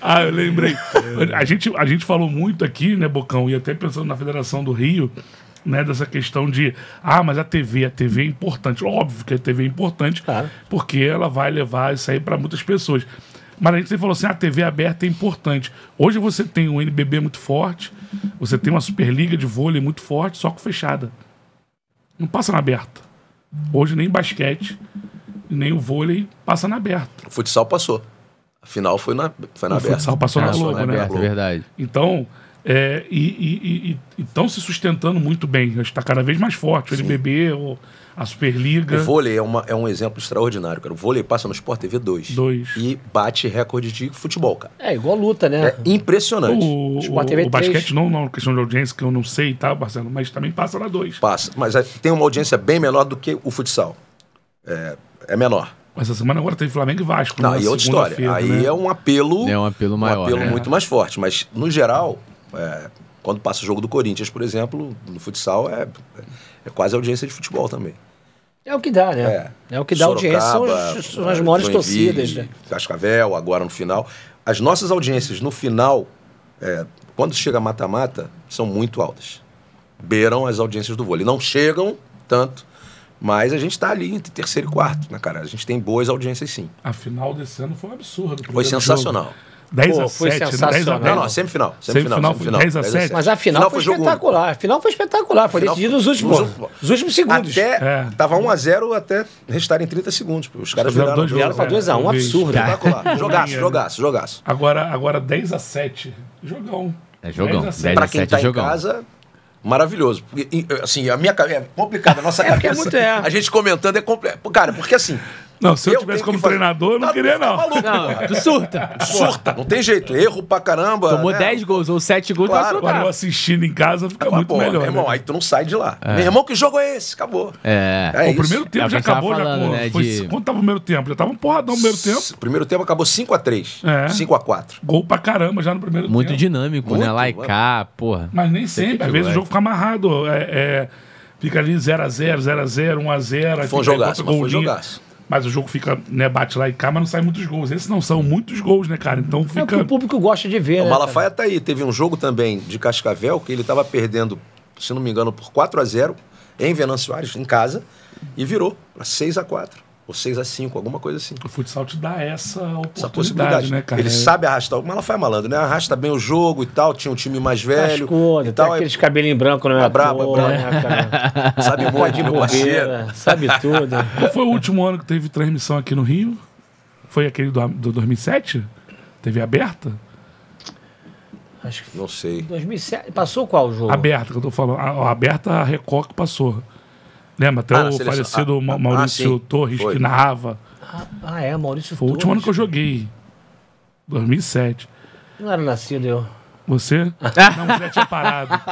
Ah, eu lembrei. A gente, a gente falou muito aqui, né, Bocão, e até pensando na Federação do Rio, né, dessa questão de, ah, mas a TV, a TV é importante. Óbvio que a TV é importante, claro. porque ela vai levar isso aí para muitas pessoas. Mas a gente sempre falou assim, a TV aberta é importante. Hoje você tem um NBB muito forte, você tem uma Superliga de vôlei muito forte, só com fechada. Não passa na aberta. Hoje nem basquete, nem o vôlei passa na aberta. O futsal passou. A final foi na foi na o passou ah, na Globo, na né? é verdade. Então, é, e estão se sustentando muito bem. Está cada vez mais forte. O Sim. NBB, o, a Superliga. O vôlei é, uma, é um exemplo extraordinário, cara. O vôlei passa no Sport TV 2. E bate recorde de futebol, cara. É, igual luta, né? É impressionante. O, Sport TV o, o basquete, não, não, questão de audiência, que eu não sei, tá, Marcelo? Mas também passa na 2. Passa. Mas é, tem uma audiência bem menor do que o futsal. É, é menor essa semana agora tem Flamengo e Vasco. Não, aí é né? outra história. Aí né? é um apelo. É um apelo maior. Um apelo é. muito mais forte. Mas, no geral, é, quando passa o jogo do Corinthians, por exemplo, no futsal, é, é quase audiência de futebol também. É o que dá, né? É, é o que dá Sorocaba, audiência, são, as maiores torcidas. Né? Cascavel, agora no final. As nossas audiências no final, é, quando chega mata-mata, são muito altas. Beiram as audiências do vôlei. Não chegam tanto mas a gente está ali entre terceiro e quarto, né, cara? A gente tem boas audiências sim. A final desse ano foi um absurdo. Foi sensacional. Jogo. 10 Pô, a foi 7, né? sensacional. 10 a 10. Não, não, semifinal. Semifinal, semifinal, semifinal 10 a 10 7. Mas a final, final foi, foi espetacular. A final foi espetacular. Foi decidido nos últimos, últimos, nos últimos segundos. Até, é. Tava 1 a 0 até restarem 30 segundos. Os caras Os viraram, dois viraram para 2 é, a 1 absurdo. Espetacular. jogaço, né? jogaço, jogaço. Agora, agora 10 a 7. Jogão. É jogão. 10 a 7. 10 pra quem tá, tá em casa, maravilhoso. assim, a minha é complicada, a nossa é, é Muito é. A gente comentando é complicado. Cara, porque assim, não, se eu, eu tivesse como treinador, eu não tá, queria, não. Tá não tu surta. Surta. Não tem jeito. Erro pra caramba. Tomou né? 10 gols ou 7 gols, claro. Agora eu assistindo em casa fica ah, Mas, muito pô, melhor. Meu irmão, né? aí tu não sai de lá. É. Meu irmão, que jogo é esse? Acabou. É. é o primeiro tempo é eu já acabou, falando, já, pô, né, foi, de... Quanto tava o primeiro tempo? Já tava um porradão o primeiro tempo. O primeiro tempo acabou 5x3. É. 5x4. Gol pra caramba já no primeiro muito tempo. Muito dinâmico, né? Lá e cá, porra. Mas nem sempre. Às vezes o jogo fica amarrado. É. é fica ali 0x0, 0x0, 1x0. Foi um jogaço, foi um jogaço. Mas o jogo fica, né, bate lá e cá, mas não sai muitos gols. Esses não são muitos gols, né, cara? Então fica. É o que o público gosta de ver. O né, Malafaia cara? tá aí. Teve um jogo também de Cascavel que ele estava perdendo, se não me engano, por 4 a 0 em Venançoares, em casa, e virou para 6 a 4 ou 6 a 5 alguma coisa assim. O futsal te dá essa oportunidade, essa possibilidade. né, cara? Ele é. sabe arrastar, mas ela foi malandro, né? Arrasta bem o jogo e tal, tinha um time mais velho. Cascudo, e tal, tá aqueles é... cabelinhos brancos não né? ah, é, é brabo, brabo. Né, né, sabe muito, meu parceiro. Sabe tudo. Qual foi o último ano que teve transmissão aqui no Rio? Foi aquele do, do 2007? Teve aberta? Acho que não sei. 2007, passou qual jogo? Aberta, que eu tô falando. A, a aberta a Record que passou. Lembra? Né, Até ah, o falecido ah, ah Maurício ah, Torres, Foi. que narrava. Ah, ah é, Maurício Torres. Foi o último ano que eu joguei. 2007. Não era nascido eu. Você? Ah. Não, já tinha parado.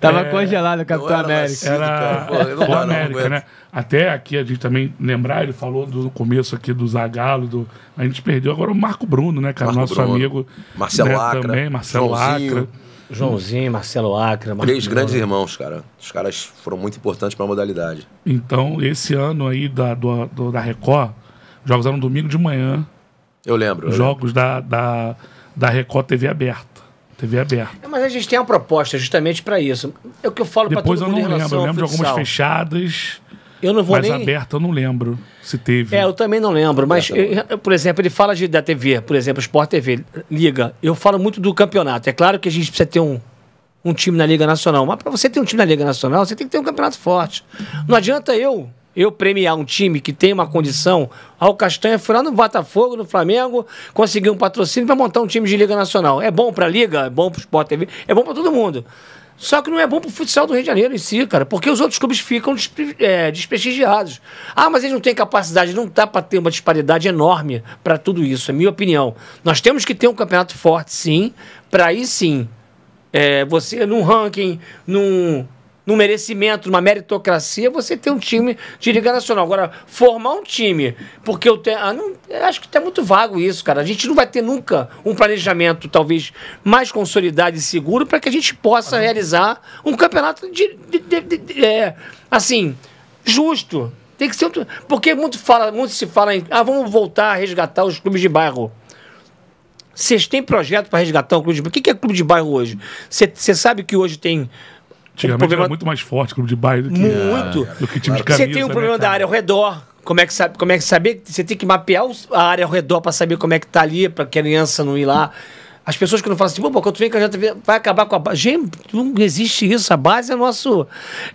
Tava é, congelado o Capitão era América. Era Pô, não, América, né? Até aqui a gente também lembrar, ele falou do começo aqui do Zagalo, do... a gente perdeu agora o Marco Bruno, né, cara? Marco nosso Bruno. amigo. Marcelo né, Também, Marcelo Acre. Joãozinho, Marcelo Acra, Marcos Três grandes irmãos, cara. Os caras foram muito importantes para a modalidade. Então, esse ano aí da, do, do, da Record, jogos eram domingo de manhã. Eu lembro. Eu jogos lembro. Da, da, da Record TV aberta. TV aberta. É, mas a gente tem uma proposta justamente para isso. É o que eu falo para todo mundo Depois eu não lembro. Eu lembro de algumas fechadas. Eu não vou mas nem... aberta eu não lembro se teve. É, eu também não lembro, mas, eu, por exemplo, ele fala de, da TV, por exemplo, Sport TV, Liga. Eu falo muito do campeonato. É claro que a gente precisa ter um, um time na Liga Nacional, mas para você ter um time na Liga Nacional, você tem que ter um campeonato forte. Não adianta eu eu premiar um time que tem uma condição. Ah, o Castanha foi lá no Botafogo, no Flamengo, conseguiu um patrocínio para montar um time de Liga Nacional. É bom para a Liga, é bom para o Sport TV, é bom para todo mundo. Só que não é bom pro futsal do Rio de Janeiro em si, cara, porque os outros clubes ficam despre, é, desprestigiados. Ah, mas eles não têm capacidade, não dá para ter uma disparidade enorme para tudo isso, é minha opinião. Nós temos que ter um campeonato forte, sim, para aí sim, é, você num ranking, num no merecimento, numa meritocracia, você tem um time de Liga Nacional. Agora, formar um time, porque eu tenho. Ah, não, eu acho que está muito vago isso, cara. A gente não vai ter nunca um planejamento, talvez, mais consolidado e seguro para que a gente possa realizar um campeonato de, de, de, de é, assim, justo. Tem que ser. Porque muito, fala, muito se fala em. Ah, vamos voltar a resgatar os clubes de bairro. Vocês têm projeto para resgatar o clube de bairro? O que é clube de bairro hoje? Você sabe que hoje tem Antigamente problema... era muito mais forte o clube de bairro do que, muito. Do que time de camisa. Você tem o um né, problema né, da área ao redor. Como é que sabe? Como é que saber? Você tem que mapear a área ao redor para saber como é que tá ali, para que a criança não ir lá. As pessoas que não falam assim, pô, quando tu vem com a JTV, vai acabar com a base. Gente, não existe isso. A base é nosso.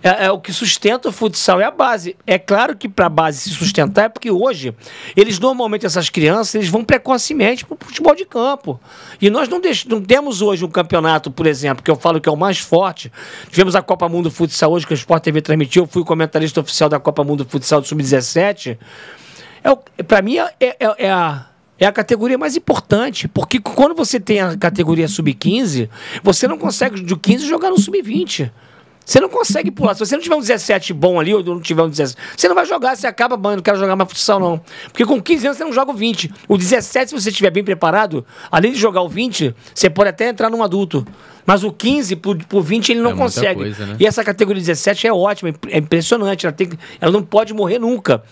É, é, o que sustenta o futsal, é a base. É claro que para a base se sustentar é porque hoje, eles normalmente, essas crianças, eles vão precocemente para o futebol de campo. E nós não, deix... não temos hoje um campeonato, por exemplo, que eu falo que é o mais forte. Tivemos a Copa Mundo Futsal hoje, que o Sport TV transmitiu. Eu fui comentarista oficial da Copa Mundo Futsal do Sub-17. É, para mim, é, é, é a é a categoria mais importante, porque quando você tem a categoria sub-15, você não consegue de 15 jogar no sub-20. Você não consegue pular. Se você não tiver um 17 bom ali, ou não tiver um 17, você não vai jogar, você acaba, mano, não quero jogar mais futsal, não. Porque com 15 anos você não joga o 20. O 17, se você estiver bem preparado, além de jogar o 20, você pode até entrar num adulto. Mas o 15 pro, pro 20 ele não é consegue. Coisa, né? E essa categoria 17 é ótima, é impressionante. Ela, tem, ela não pode morrer nunca.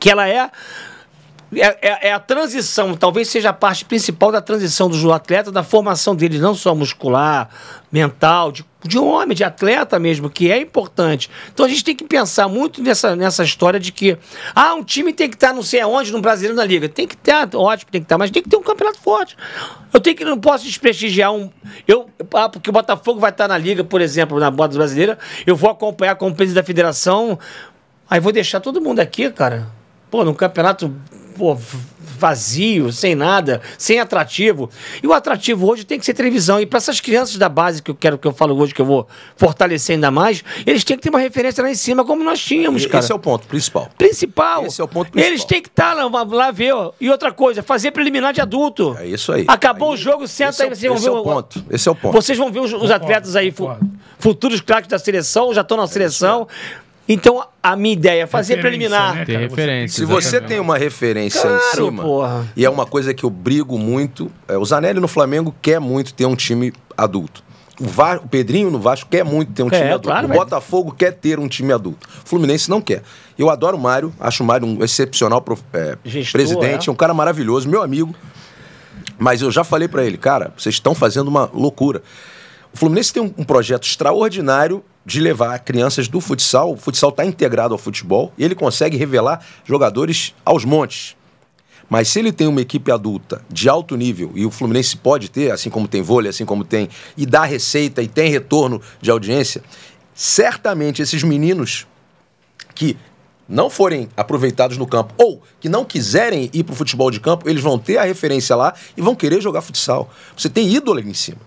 Que ela é é, é, é, a transição, talvez seja a parte principal da transição do atleta, da formação dele, não só muscular, mental, de, de um homem, de atleta mesmo, que é importante. Então a gente tem que pensar muito nessa, nessa história de que, ah, um time tem que estar não sei aonde, no brasileiro na liga. Tem que estar, ótimo, tem que estar, mas tem que ter um campeonato forte. Eu tenho que, não posso desprestigiar um. Eu, ah, porque o Botafogo vai estar na liga, por exemplo, na Bota Brasileira, eu vou acompanhar como presidente da federação, aí vou deixar todo mundo aqui, cara. Pô, num campeonato pô, vazio, sem nada, sem atrativo. E o atrativo hoje tem que ser televisão. E para essas crianças da base que eu quero que eu falo hoje, que eu vou fortalecer ainda mais, eles têm que ter uma referência lá em cima, como nós tínhamos, cara. Esse é o ponto principal. Principal. Esse é o ponto principal. Eles têm que estar tá lá, lá ver. Ó. E outra coisa, fazer preliminar de adulto. É isso aí. Acabou aí, o jogo, senta esse é aí, vocês vão é ver. É o, ponto. Esse é o ponto. Vocês vão ver os, os atletas aí, futuros craques da seleção, já estão na é seleção. É então, a minha ideia é fazer preliminar. Né, referência. Se você tem uma referência claro, em cima, porra. e é uma coisa que eu brigo muito, é, o Zanelli no Flamengo quer muito ter um time adulto. O, o Pedrinho no Vasco quer muito ter um time adulto. Claro, o Botafogo mas... quer ter um time adulto. O Fluminense não quer. Eu adoro o Mário, acho o Mário um excepcional prof... é, Gestor, presidente, é um cara maravilhoso, meu amigo. Mas eu já falei para ele, cara, vocês estão fazendo uma loucura. O Fluminense tem um, um projeto extraordinário de levar crianças do futsal. O futsal está integrado ao futebol e ele consegue revelar jogadores aos montes. Mas se ele tem uma equipe adulta de alto nível, e o Fluminense pode ter, assim como tem vôlei, assim como tem, e dá receita e tem retorno de audiência, certamente esses meninos que não forem aproveitados no campo ou que não quiserem ir para o futebol de campo, eles vão ter a referência lá e vão querer jogar futsal. Você tem ídolo ali em cima.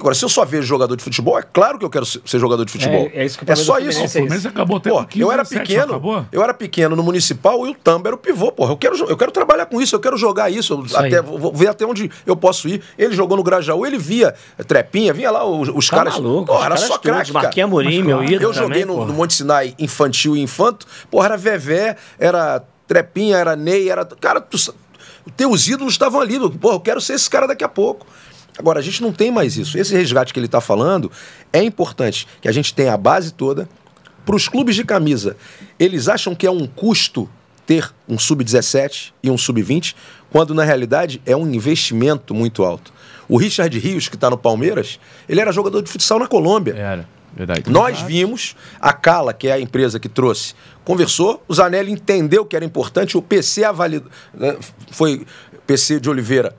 Agora, se eu só vejo jogador de futebol, é claro que eu quero ser jogador de futebol. É, é isso que É só isso. É pô, mas acabou até pô, 15, eu era 17, pequeno, eu era pequeno no municipal e o Tamba era o pivô, porra. Eu quero, eu quero trabalhar com isso, eu quero jogar isso, isso até vou ver até onde eu posso ir. Ele jogou no Grajaú, ele via Trepinha, vinha lá os, os tá caras. Maluco, porra, era só craque. Marquinhos meu ídolo. Eu joguei também, no, no, Monte Sinai infantil e infanto, porra, era Vevé, era Trepinha, era Ney, era. Cara, tu, teus ídolos estavam ali. Porra, eu quero ser esse cara daqui a pouco. Agora, a gente não tem mais isso. Esse resgate que ele está falando é importante, que a gente tenha a base toda. Para os clubes de camisa, eles acham que é um custo ter um sub-17 e um sub-20, quando na realidade é um investimento muito alto. O Richard Rios, que está no Palmeiras, ele era jogador de futsal na Colômbia. Era. Verdade. Nós vimos, a Cala, que é a empresa que trouxe, conversou, o Zanelli entendeu que era importante, o PC avaliou, né, foi PC de Oliveira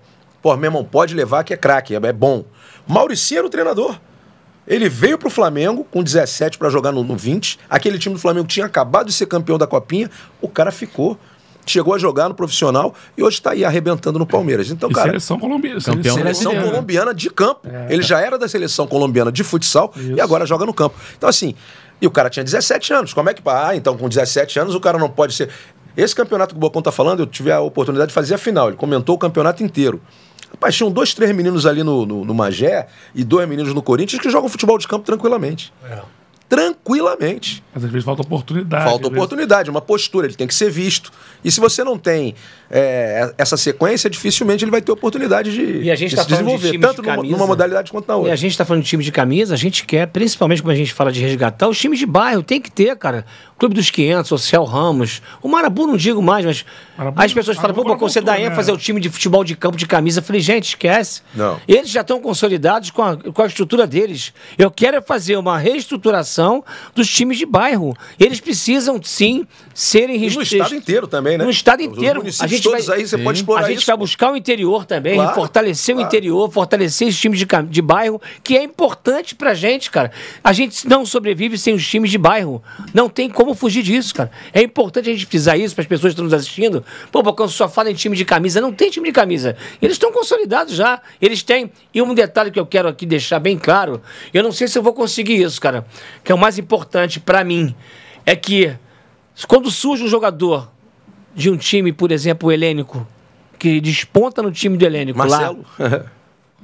Pô, meu irmão, pode levar que é craque, é bom. Maurício era o treinador. Ele veio pro Flamengo com 17 para jogar no, no 20. Aquele time do Flamengo tinha acabado de ser campeão da Copinha. O cara ficou chegou a jogar no profissional e hoje está aí arrebentando no Palmeiras. Então, e cara. Seleção colombiana. Seleção, colombiana de campo. É, ele já era da seleção colombiana de futsal isso. e agora joga no campo. Então, assim, e o cara tinha 17 anos. Como é que. Ah, então com 17 anos o cara não pode ser. Esse campeonato que o Bocão está falando, eu tive a oportunidade de fazer a final. Ele comentou o campeonato inteiro paixão tinham dois, três meninos ali no, no, no, Magé e dois meninos no Corinthians que jogam futebol de campo tranquilamente. É. Tranquilamente. Mas às vezes falta oportunidade. Falta oportunidade, uma postura, ele tem que ser visto. E se você não tem é, essa sequência, dificilmente ele vai ter oportunidade de, e a gente de tá se desenvolver, de tanto de camisa, numa, numa, modalidade quanto na outra. E a gente está falando de time de camisa, a gente quer, principalmente quando a gente fala de resgatar, os times de bairro tem que ter, cara, Clube dos 500, Social Ramos. O Marabu não digo mais, mas Marabu, as pessoas falam, Marabu, pô, Marabu, você dá ênfase fazer né? ao time de futebol de campo de camisa. Eu falei, gente, esquece. Não. Eles já estão consolidados com a, com a estrutura deles. Eu quero é fazer uma reestruturação dos times de bairro. Eles precisam, sim, serem... reestruturados. no estado inteiro também, né? No estado inteiro. Os a gente todos vai, aí, você sim. pode explorar A gente isso. vai buscar o interior também, claro, fortalecer claro. o interior, fortalecer os times de, de bairro, que é importante pra gente, cara. A gente não sobrevive sem os times de bairro. Não tem como como fugir disso, cara? É importante a gente frisar isso para as pessoas que estão nos assistindo. Pô, quando só fala em time de camisa. Não tem time de camisa. Eles estão consolidados já. Eles têm. E um detalhe que eu quero aqui deixar bem claro: eu não sei se eu vou conseguir isso, cara. Que é o mais importante para mim. É que quando surge um jogador de um time, por exemplo, helênico, que desponta no time do helênico Marcelo. lá.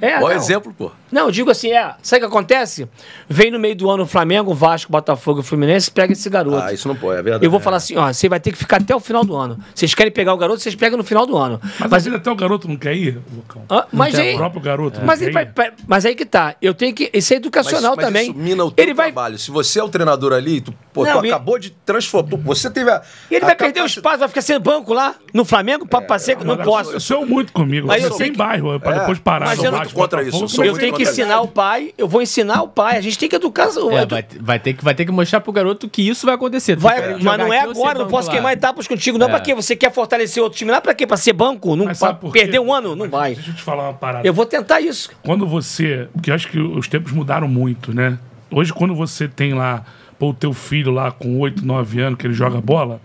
É, Bom não. exemplo, pô. Não, eu digo assim, é. Sabe o que acontece? Vem no meio do ano o Flamengo, Vasco, Botafogo e Fluminense, pega esse garoto. Ah, isso não pode, é verdade. Eu vou é. falar assim, ó, você vai ter que ficar até o final do ano. Vocês querem pegar o garoto, vocês pegam no final do ano. Mas, mas... até o garoto não quer ir, Lucão. Ah, mas aí, o próprio garoto. É. Mas, ele vai, mas aí que tá. Eu tenho que. Isso é educacional mas, mas também. Isso mina o teu ele vai... trabalho. Se você é o treinador ali, tu, pô, não, tu ele... acabou de transformar. Você teve a. E ele a vai perder o espaço, vai ficar sem banco lá no Flamengo, papo é, seco, não posso. Eu, eu sou muito comigo. Mas eu sei bairro, pra é. depois parar. eu contra isso. Eu, eu tenho que ensinar isso. o pai, eu vou ensinar o pai. A gente tem que educar. É, vai, vai, ter que, vai ter que mostrar pro garoto que isso vai acontecer. Vai, mas não é agora, não posso queimar etapas contigo, não. É. Pra é. quê? Você quer fortalecer outro time lá pra quê? Pra ser banco? Não, perder um ano? Não vai. Deixa eu te falar uma parada. Eu vou tentar isso. Quando você. Porque acho que os tempos mudaram muito, né? Hoje, quando você tem lá, pô, o teu filho lá com 8, 9 anos, que ele joga bola.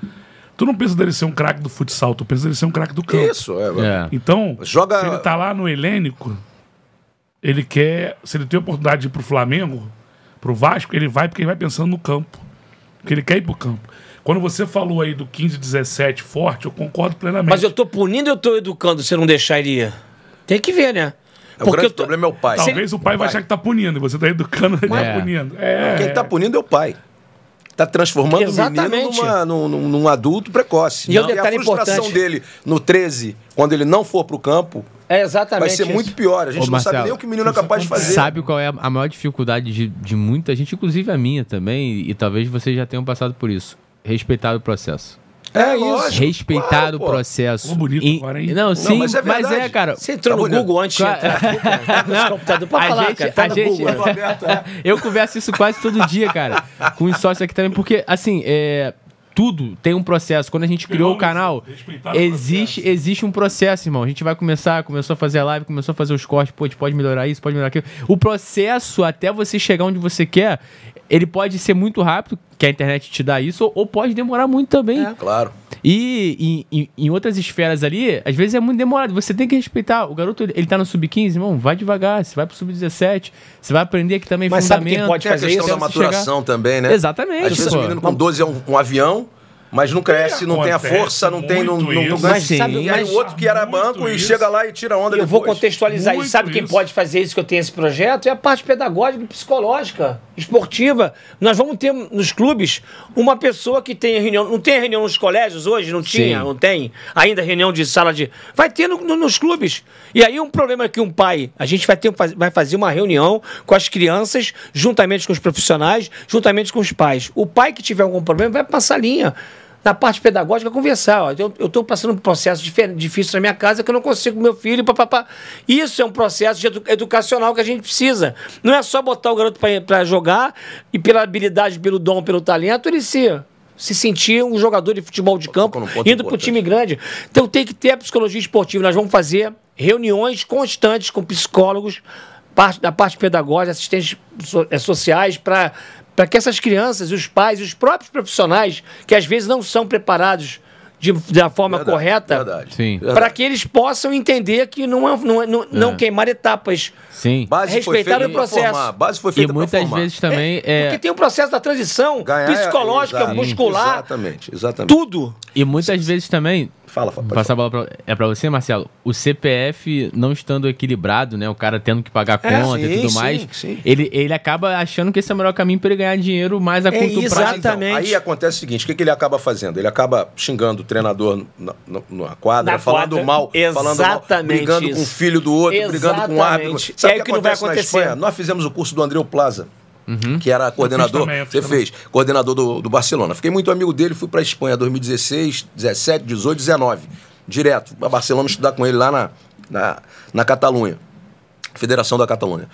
Tu não pensa dele ser um craque do futsal, tu pensa dele ser um craque do campo. Isso, é. é. Então, Joga... se ele tá lá no Helênico, ele quer, se ele tem a oportunidade de ir para o Flamengo, para o Vasco, ele vai porque ele vai pensando no campo. Porque ele quer ir para o campo. Quando você falou aí do 15, 17 forte, eu concordo plenamente. Mas eu tô punindo ou eu tô educando se não deixar ele ir? Tem que ver, né? o grande tô... problema é o pai. Talvez ele... o pai vai achar que tá punindo, e você tá educando, ele é. tá punindo. É, Quem tá é. punindo é o pai está transformando Exatamente. o menino numa, num, num, adulto precoce. E, né? e a frustração importante. dele no 13, quando ele não for para o campo, é exatamente. Vai ser isso. muito pior. A gente Ô, não Marcelo, sabe nem o que o menino é capaz de fazer. Sabe qual é a maior dificuldade de, de muita gente, inclusive a minha também, e, e talvez vocês já tenham passado por isso? Respeitar o processo. É, é isso. Respeitar claro, o processo. Pô, bonito In... agora, hein? Não, sim, não, mas, é mas, é cara. Você entrou no tá Google antes de entrar. Né? Tá não, computador pra falar, cara, tá a gente, Google, né? Eu converso isso quase todo dia, cara, com os sócios aqui também, porque, assim, é tudo tem um processo. Quando a gente criou o canal, existe, existe um processo, irmão. A gente vai começar, começou a fazer a live, começou a fazer os cortes, pô, a gente pode melhorar isso, pode melhorar aquilo. O processo até você chegar onde você quer, ele pode ser muito rápido, que a internet te dá isso, ou, ou pode demorar muito também. É, claro. E, em outras esferas ali, às vezes é muito demorado. Você tem que respeitar. O garoto, ele, ele tá no sub-15, irmão, vai devagar. Você vai pro sub-17, você vai aprender que também Mas fundamento. Mas sabe quem pode fazer isso? a questão isso? da maturação chegar... também, né? Exatamente. Às vezes o menino com 12 é um, um avião mas não cresce, não tem a força, não tem, não, não, não mas, sim. sabe, e aí o outro que era banco e chega lá e tira onda. Eu depois. vou contextualizar isso. sabe quem pode fazer isso que eu tenho esse projeto é a parte pedagógica, psicológica, esportiva. Nós vamos ter nos clubes uma pessoa que tem reunião, não tem reunião nos colégios hoje, não tinha, Sim. não tem ainda reunião de sala de, vai ter no, no, nos clubes. E aí um problema é que um pai, a gente vai ter vai fazer uma reunião com as crianças, juntamente com os profissionais, juntamente com os pais. O pai que tiver algum problema vai passar a linha na parte pedagógica, conversar. Ó, eu estou passando um processo difícil na minha casa que eu não consigo com meu filho. Papapá. Isso é um processo edu educacional que a gente precisa. Não é só botar o garoto para jogar e pela habilidade, pelo dom, pelo talento, ele se se sentir um jogador de futebol de campo, indo para o time grande. Então tem que ter a psicologia esportiva. Nós vamos fazer reuniões constantes com psicólogos, parte, da parte pedagógica, assistentes so, eh, sociais, para para que essas crianças, os pais, os próprios profissionais, que às vezes não são preparados de, da forma verdade, correta, para que eles possam entender que não, é, não, é, não, é. não queimar etapas. Sim. Base respeitar o processo. Formar. Base foi feita e muitas formar. vezes também é, é, porque tem o um processo da transição Ganhar, é- psicológica, exatamente, muscular, exatamente, exatamente. Tudo. E muitas vezes também Fala, fala. Passar a bola pra, é para você, Marcelo. O CPF não estando equilibrado, né? O cara tendo que pagar a é, conta sim, e tudo sim, mais, sim. Ele, ele acaba achando que esse é o melhor caminho para ele ganhar dinheiro mais a é, curto exatamente. prazo. Então, aí acontece o seguinte: o que, que ele acaba fazendo? Ele acaba xingando o treinador na, na, na quadra, na falando quadra. mal, exatamente mal, brigando isso. com o filho do outro, exatamente. brigando com o árbitro. Sabe é o que, que não vai acontecer. Nós fizemos o curso do Andreu Plaza uhum. que era coordenador. você fez, coordenador do, do Barcelona. Fiquei muito amigo dele, fui para a Espanha 2016, 17, 18, 19. Direto, para Barcelona estudar com ele lá na, na, na Catalunha. Federação da Catalunha.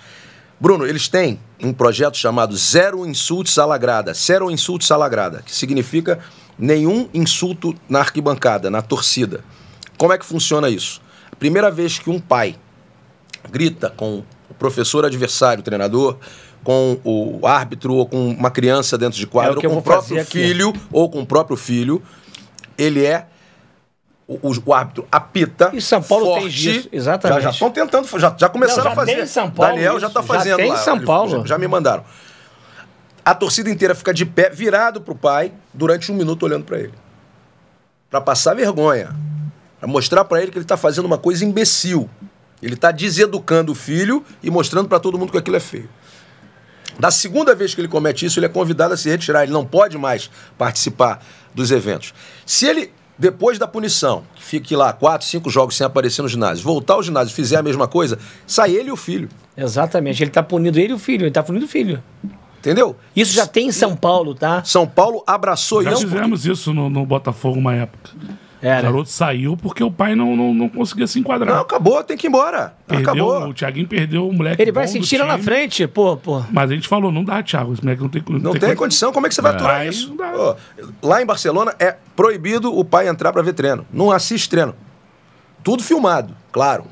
Bruno, eles têm um projeto chamado Zero Insultos à Lagrada. Zero Insultos à Lagrada, que significa nenhum insulto na arquibancada, na torcida. Como é que funciona isso? primeira vez que um pai grita com o professor adversário, o treinador, com o árbitro ou com uma criança dentro de quadro, é ou com o próprio filho, ou com o próprio filho, ele é o, o, árbitro apita. E São Paulo forte, tem isso exatamente. Já estão tentando, já, já começaram Não, já a fazer. Tem São Paulo, Daniel isso, tá já está fazendo. Já tem lá, São Paulo. Já, já, me mandaram. A torcida inteira fica de pé, virado para o pai, durante um minuto olhando para ele. Para passar vergonha. Para mostrar para ele que ele está fazendo uma coisa imbecil. Ele está deseducando o filho e mostrando para todo mundo que aquilo é feio. Da segunda vez que ele comete isso, ele é convidado a se retirar, ele não pode mais participar dos eventos. Se ele, depois da punição, fique lá quatro, cinco jogos sem aparecer no ginásio, voltar ao ginásio e fizer a mesma coisa, sai ele e o filho. Exatamente, ele está punindo ele e o filho, ele está punindo o filho. Entendeu? Isso já tem em São Paulo, tá? São Paulo abraçou já isso. Nós fizemos isso no, no Botafogo uma época. Era. O garoto saiu porque o pai não, não, não conseguia se enquadrar. Não, acabou, tem que ir embora. Perdeu, acabou. O Thiaguinho perdeu o moleque. Ele vai se tirar na frente, pô, pô. Mas a gente falou, não dá, Thiago. Esse moleque não tem, não não tem, tem condição. Como é que você vai é. aturar isso? Pô, lá em Barcelona é proibido o pai entrar para ver treino. Não assiste treino. Tudo filmado, claro.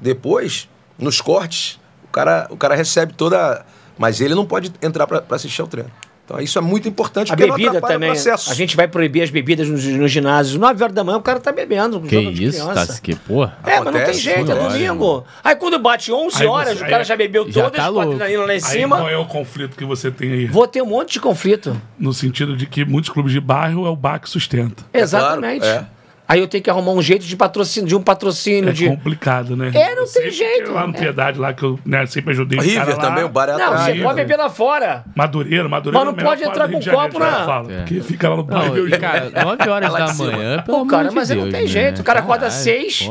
Depois, nos cortes, o cara, o cara recebe toda. Mas ele não pode entrar para assistir ao treino. Então isso é muito importante a bebida também. A gente vai proibir as bebidas nos, nos ginásios. 9 horas da manhã o cara tá bebendo. Que isso, tá, que porra. É, mas não tem jeito, é domingo. aí quando bate 11 horas, você, o cara já bebeu já todas, tá com adrenalina lá em cima. Aí qual é o conflito que você tem aí? Vou ter um monte de conflito. No sentido de que muitos clubes de bairro é o bar que sustenta. É Exatamente. É claro, é. Aí eu tenho que arrumar um jeito de patrocínio, de um patrocínio. É de... complicado, né? É, não tem jeito. Lá no é. Piedade, lá que eu né, sempre ajudei. River também, o bar é Não, atrás, você River. pode beber lá fora. Madureira, Madureira. Mas é não é pode entrar com um copo na... Porque fica lá no bairro. Cara, 9 horas da manhã, pelo Pô, cara, mas de Deus, não tem né? jeito. O cara acorda às 6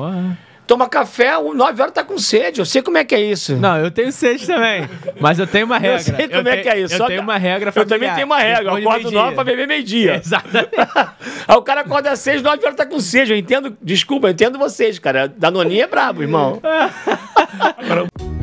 toma café, 9 horas tá com sede. Eu sei como é que é isso. Não, eu tenho sede também. Mas eu tenho uma regra. Eu sei como eu é que é isso. Eu tenho uma regra familiar. Eu também tenho uma regra. Eu acordo 9 pra beber meio-dia. Exatamente. Aí o cara acorda às 6, 9 horas tá com sede. Eu entendo, desculpa, eu entendo vocês, cara. Danoninha é brabo, irmão.